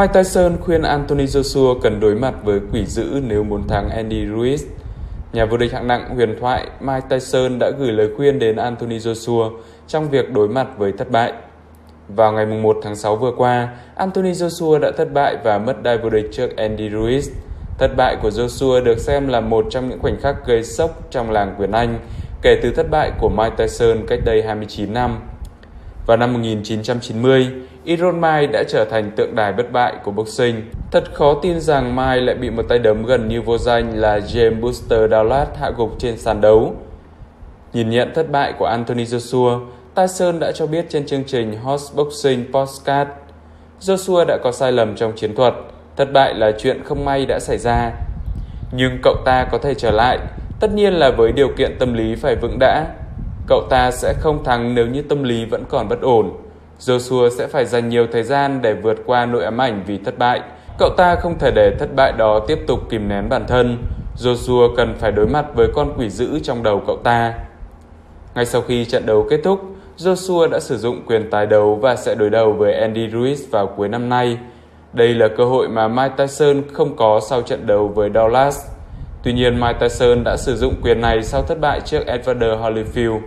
Mike Tyson khuyên Anthony Joshua cần đối mặt với quỷ dữ nếu muốn thắng Andy Ruiz. Nhà vô địch hạng nặng huyền thoại Mike Tyson đã gửi lời khuyên đến Anthony Joshua trong việc đối mặt với thất bại. Vào ngày 1 tháng 6 vừa qua, Anthony Joshua đã thất bại và mất đai vô địch trước Andy Ruiz. Thất bại của Joshua được xem là một trong những khoảnh khắc gây sốc trong làng quyền Anh kể từ thất bại của Mike Tyson cách đây 29 năm. Vào năm 1990, Iron Mike đã trở thành tượng đài bất bại của boxing. Thật khó tin rằng Mike lại bị một tay đấm gần như vô danh là James Buster Dallas hạ gục trên sàn đấu. Nhìn nhận thất bại của Anthony Joshua, Tyson đã cho biết trên chương trình Hot Boxing Postcard: Joshua đã có sai lầm trong chiến thuật, thất bại là chuyện không may đã xảy ra. Nhưng cậu ta có thể trở lại, tất nhiên là với điều kiện tâm lý phải vững đã. Cậu ta sẽ không thắng nếu như tâm lý vẫn còn bất ổn. Joshua sẽ phải dành nhiều thời gian để vượt qua nỗi ám ảnh vì thất bại. Cậu ta không thể để thất bại đó tiếp tục kìm nén bản thân. Joshua cần phải đối mặt với con quỷ dữ trong đầu cậu ta. Ngay sau khi trận đấu kết thúc, Joshua đã sử dụng quyền tái đấu và sẽ đối đầu với Andy Ruiz vào cuối năm nay. Đây là cơ hội mà Mike Tyson không có sau trận đấu với Dallas. Tuy nhiên, Mike Tyson đã sử dụng quyền này sau thất bại trước Evander Holyfield.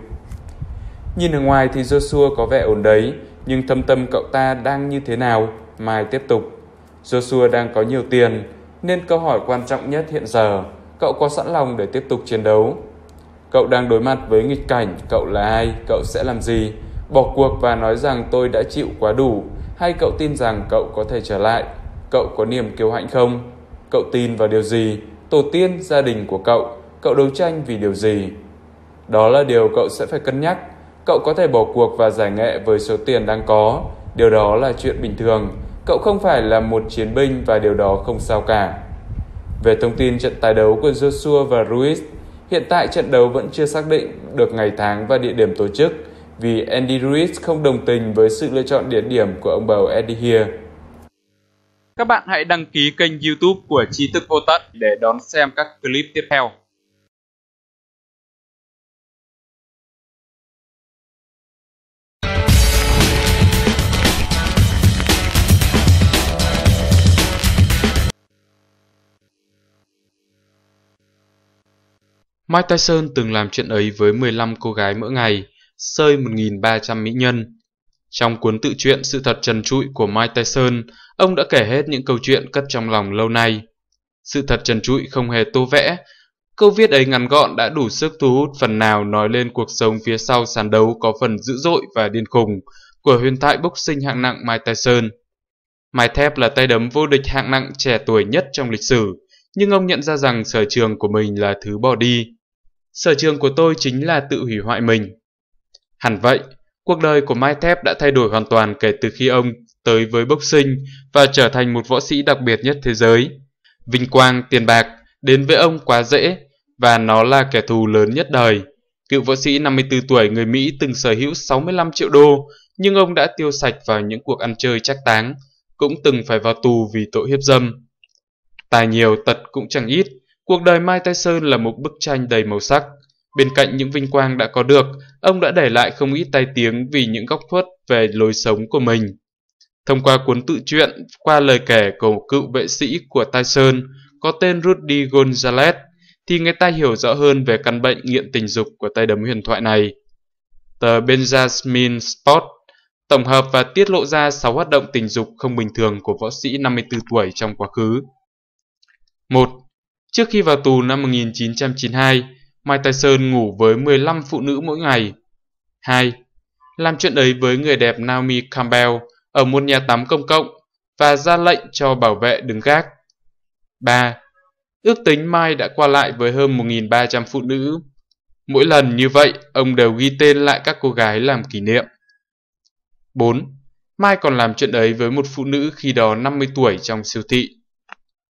Nhìn ở ngoài thì Joshua có vẻ ổn đấy, nhưng thâm tâm cậu ta đang như thế nào? Mai tiếp tục. Joshua đang có nhiều tiền, nên câu hỏi quan trọng nhất hiện giờ, cậu có sẵn lòng để tiếp tục chiến đấu? Cậu đang đối mặt với nghịch cảnh, cậu là ai, cậu sẽ làm gì? Bỏ cuộc và nói rằng tôi đã chịu quá đủ, hay cậu tin rằng cậu có thể trở lại? Cậu có niềm kiêu hãnh không? Cậu tin vào điều gì? Tổ tiên, gia đình của cậu, cậu đấu tranh vì điều gì? Đó là điều cậu sẽ phải cân nhắc Cậu có thể bỏ cuộc và giải nghệ với số tiền đang có, điều đó là chuyện bình thường. Cậu không phải là một chiến binh và điều đó không sao cả. Về thông tin trận tái đấu của Joshua và Ruiz, hiện tại trận đấu vẫn chưa xác định được ngày tháng và địa điểm tổ chức vì Andy Ruiz không đồng tình với sự lựa chọn địa điểm của ông bầu Eddie Here. Các bạn hãy đăng ký kênh YouTube của tri Thức Vô Tận để đón xem các clip tiếp theo. Mike Tyson từng làm chuyện ấy với 15 cô gái mỗi ngày, sơi 1.300 mỹ nhân. Trong cuốn tự truyện Sự thật trần trụi của Mike Tyson, ông đã kể hết những câu chuyện cất trong lòng lâu nay. Sự thật trần trụi không hề tô vẽ, câu viết ấy ngắn gọn đã đủ sức thu hút phần nào nói lên cuộc sống phía sau sàn đấu có phần dữ dội và điên khùng của huyền thoại boxing hạng nặng Mike Tyson. Mike Thép là tay đấm vô địch hạng nặng trẻ tuổi nhất trong lịch sử, nhưng ông nhận ra rằng sở trường của mình là thứ bỏ đi, Sở trường của tôi chính là tự hủy hoại mình. Hẳn vậy, cuộc đời của Mai Thép đã thay đổi hoàn toàn kể từ khi ông tới với boxing và trở thành một võ sĩ đặc biệt nhất thế giới. Vinh quang, tiền bạc đến với ông quá dễ và nó là kẻ thù lớn nhất đời. Cựu võ sĩ 54 tuổi người Mỹ từng sở hữu 65 triệu đô, nhưng ông đã tiêu sạch vào những cuộc ăn chơi trác táng, cũng từng phải vào tù vì tội hiếp dâm. Tài nhiều tật cũng chẳng ít, Cuộc đời Mai Tây Sơn là một bức tranh đầy màu sắc. Bên cạnh những vinh quang đã có được, ông đã để lại không ít tai tiếng vì những góc khuất về lối sống của mình. Thông qua cuốn tự truyện, qua lời kể của cựu vệ sĩ của Tai Sơn, có tên Rudy Gonzalez, thì người ta hiểu rõ hơn về căn bệnh nghiện tình dục của tay đấm huyền thoại này. Tờ Benjamin Sport tổng hợp và tiết lộ ra 6 hoạt động tình dục không bình thường của võ sĩ 54 tuổi trong quá khứ. 1. Trước khi vào tù năm 1992, Mai Mike Sơn ngủ với 15 phụ nữ mỗi ngày. 2. Làm chuyện ấy với người đẹp Naomi Campbell ở một nhà tắm công cộng và ra lệnh cho bảo vệ đứng gác. 3. Ước tính Mai đã qua lại với hơn 1.300 phụ nữ. Mỗi lần như vậy, ông đều ghi tên lại các cô gái làm kỷ niệm. 4. Mai còn làm chuyện ấy với một phụ nữ khi đó 50 tuổi trong siêu thị.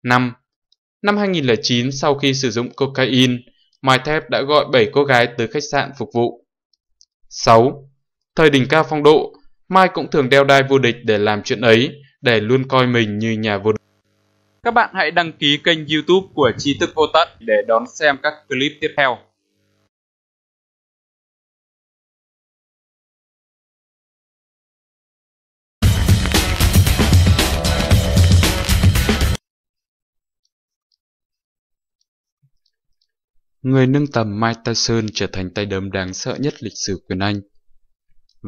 5. Năm 2009, sau khi sử dụng cocaine, Mai Thép đã gọi 7 cô gái tới khách sạn phục vụ. 6. Thời đỉnh cao phong độ, Mai cũng thường đeo đai vô địch để làm chuyện ấy, để luôn coi mình như nhà vô địch. Các bạn hãy đăng ký kênh youtube của Tri Thức Vô Tận để đón xem các clip tiếp theo. người nâng tầm Mike Tyson trở thành tay đấm đáng sợ nhất lịch sử quyền Anh.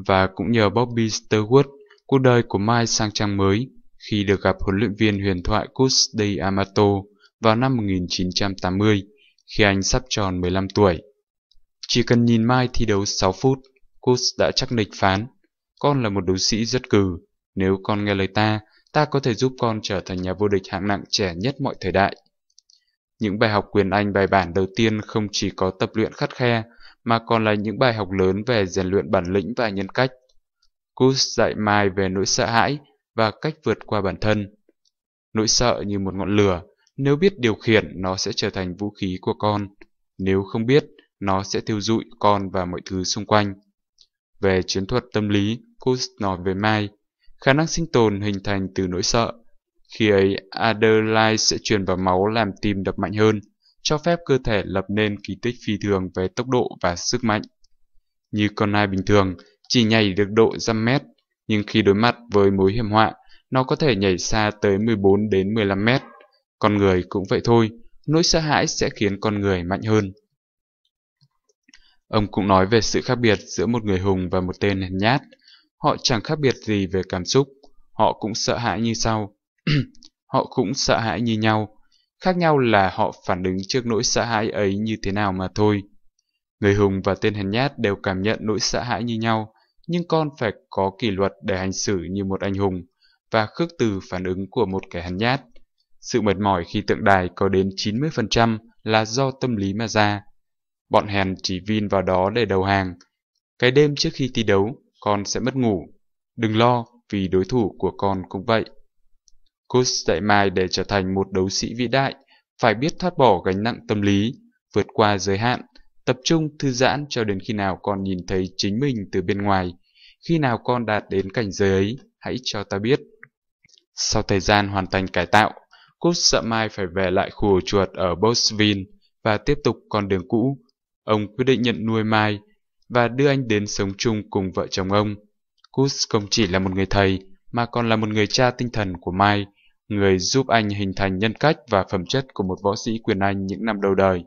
Và cũng nhờ Bobby Stewart, cuộc đời của Mike sang trang mới khi được gặp huấn luyện viên huyền thoại Gus de Amato vào năm 1980 khi anh sắp tròn 15 tuổi. Chỉ cần nhìn Mai thi đấu 6 phút, Gus đã chắc nịch phán. Con là một đấu sĩ rất cừ. Nếu con nghe lời ta, ta có thể giúp con trở thành nhà vô địch hạng nặng trẻ nhất mọi thời đại. Những bài học quyền Anh bài bản đầu tiên không chỉ có tập luyện khắt khe, mà còn là những bài học lớn về rèn luyện bản lĩnh và nhân cách. Kus dạy Mai về nỗi sợ hãi và cách vượt qua bản thân. Nỗi sợ như một ngọn lửa, nếu biết điều khiển nó sẽ trở thành vũ khí của con, nếu không biết nó sẽ thiêu rụi con và mọi thứ xung quanh. Về chiến thuật tâm lý, Kus nói về Mai, khả năng sinh tồn hình thành từ nỗi sợ. Khi ấy, Adelaide sẽ truyền vào máu làm tim đập mạnh hơn, cho phép cơ thể lập nên kỳ tích phi thường về tốc độ và sức mạnh. Như con nai bình thường, chỉ nhảy được độ dăm mét, nhưng khi đối mặt với mối hiểm họa, nó có thể nhảy xa tới 14 đến 15 mét. Con người cũng vậy thôi, nỗi sợ hãi sẽ khiến con người mạnh hơn. Ông cũng nói về sự khác biệt giữa một người hùng và một tên hèn nhát. Họ chẳng khác biệt gì về cảm xúc, họ cũng sợ hãi như sau, họ cũng sợ hãi như nhau, khác nhau là họ phản ứng trước nỗi sợ hãi ấy như thế nào mà thôi. Người hùng và tên hèn nhát đều cảm nhận nỗi sợ hãi như nhau, nhưng con phải có kỷ luật để hành xử như một anh hùng và khước từ phản ứng của một kẻ hèn nhát. Sự mệt mỏi khi tượng đài có đến 90% là do tâm lý mà ra. Bọn hèn chỉ vin vào đó để đầu hàng. Cái đêm trước khi thi đấu, con sẽ mất ngủ. Đừng lo, vì đối thủ của con cũng vậy. Coach dạy Mai để trở thành một đấu sĩ vĩ đại, phải biết thoát bỏ gánh nặng tâm lý, vượt qua giới hạn, tập trung thư giãn cho đến khi nào con nhìn thấy chính mình từ bên ngoài. Khi nào con đạt đến cảnh giới ấy, hãy cho ta biết. Sau thời gian hoàn thành cải tạo, Coach sợ Mai phải về lại khu ổ chuột ở Bosville và tiếp tục con đường cũ. Ông quyết định nhận nuôi Mai và đưa anh đến sống chung cùng vợ chồng ông. Coach không chỉ là một người thầy, mà còn là một người cha tinh thần của Mai người giúp anh hình thành nhân cách và phẩm chất của một võ sĩ quyền Anh những năm đầu đời.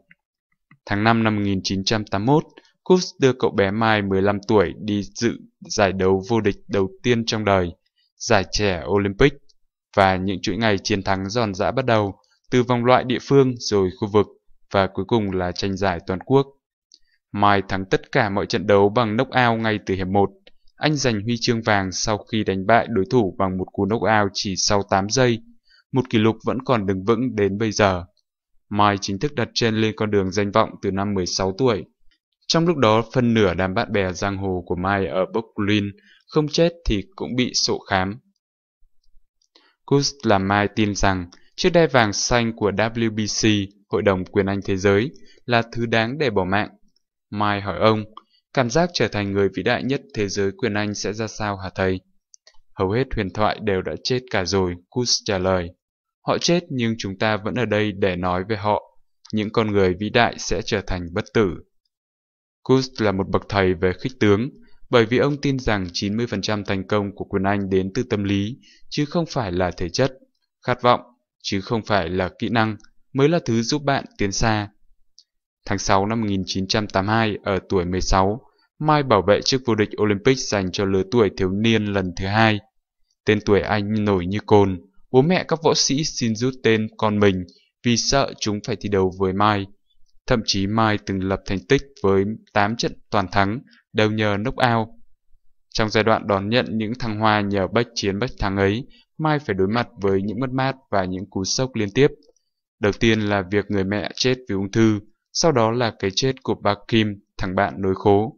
Tháng 5 năm 1981, Coops đưa cậu bé Mai 15 tuổi đi dự giải đấu vô địch đầu tiên trong đời, giải trẻ Olympic, và những chuỗi ngày chiến thắng giòn giã bắt đầu, từ vòng loại địa phương rồi khu vực, và cuối cùng là tranh giải toàn quốc. Mai thắng tất cả mọi trận đấu bằng knockout ngay từ hiệp 1. Anh giành huy chương vàng sau khi đánh bại đối thủ bằng một cú knockout chỉ sau 8 giây một kỷ lục vẫn còn đứng vững đến bây giờ. Mai chính thức đặt chân lên con đường danh vọng từ năm 16 tuổi. Trong lúc đó, phân nửa đám bạn bè giang hồ của Mai ở Brooklyn không chết thì cũng bị sổ khám. Kus làm Mai tin rằng chiếc đai vàng xanh của WBC, Hội đồng Quyền Anh Thế Giới, là thứ đáng để bỏ mạng. Mai hỏi ông, cảm giác trở thành người vĩ đại nhất thế giới quyền Anh sẽ ra sao hả thầy? Hầu hết huyền thoại đều đã chết cả rồi, Kus trả lời. Họ chết nhưng chúng ta vẫn ở đây để nói về họ. Những con người vĩ đại sẽ trở thành bất tử. Kuz là một bậc thầy về khích tướng, bởi vì ông tin rằng 90% thành công của quyền Anh đến từ tâm lý, chứ không phải là thể chất, khát vọng, chứ không phải là kỹ năng, mới là thứ giúp bạn tiến xa. Tháng 6 năm 1982, ở tuổi 16, Mai bảo vệ chức vô địch Olympic dành cho lứa tuổi thiếu niên lần thứ hai. Tên tuổi anh nổi như cồn. Bố mẹ các võ sĩ xin rút tên con mình vì sợ chúng phải thi đấu với Mai. Thậm chí Mai từng lập thành tích với 8 trận toàn thắng, đều nhờ knockout. Trong giai đoạn đón nhận những thăng hoa nhờ bách chiến bách thắng ấy, Mai phải đối mặt với những mất mát và những cú sốc liên tiếp. Đầu tiên là việc người mẹ chết vì ung thư, sau đó là cái chết của bà Kim, thằng bạn nối khố.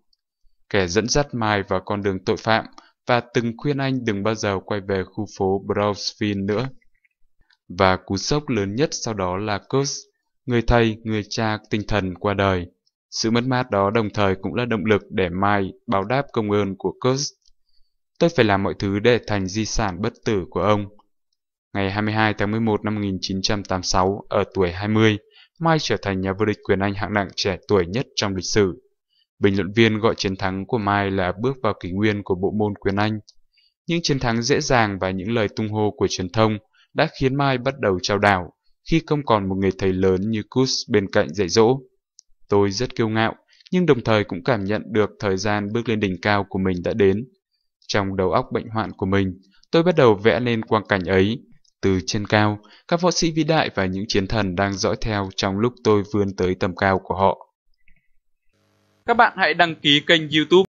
Kẻ dẫn dắt Mai vào con đường tội phạm và từng khuyên anh đừng bao giờ quay về khu phố Brownsville nữa. Và cú sốc lớn nhất sau đó là Kurt, người thầy, người cha tinh thần qua đời. Sự mất mát đó đồng thời cũng là động lực để Mai báo đáp công ơn của Kurt. Tôi phải làm mọi thứ để thành di sản bất tử của ông. Ngày 22 tháng 11 năm 1986, ở tuổi 20, Mai trở thành nhà vô địch quyền Anh hạng nặng trẻ tuổi nhất trong lịch sử Bình luận viên gọi chiến thắng của Mai là bước vào kỷ nguyên của bộ môn quyền Anh. Những chiến thắng dễ dàng và những lời tung hô của truyền thông đã khiến Mai bắt đầu trao đảo khi không còn một người thầy lớn như Kus bên cạnh dạy dỗ. Tôi rất kiêu ngạo, nhưng đồng thời cũng cảm nhận được thời gian bước lên đỉnh cao của mình đã đến. Trong đầu óc bệnh hoạn của mình, tôi bắt đầu vẽ lên quang cảnh ấy. Từ trên cao, các võ sĩ vĩ đại và những chiến thần đang dõi theo trong lúc tôi vươn tới tầm cao của họ các bạn hãy đăng ký kênh youtube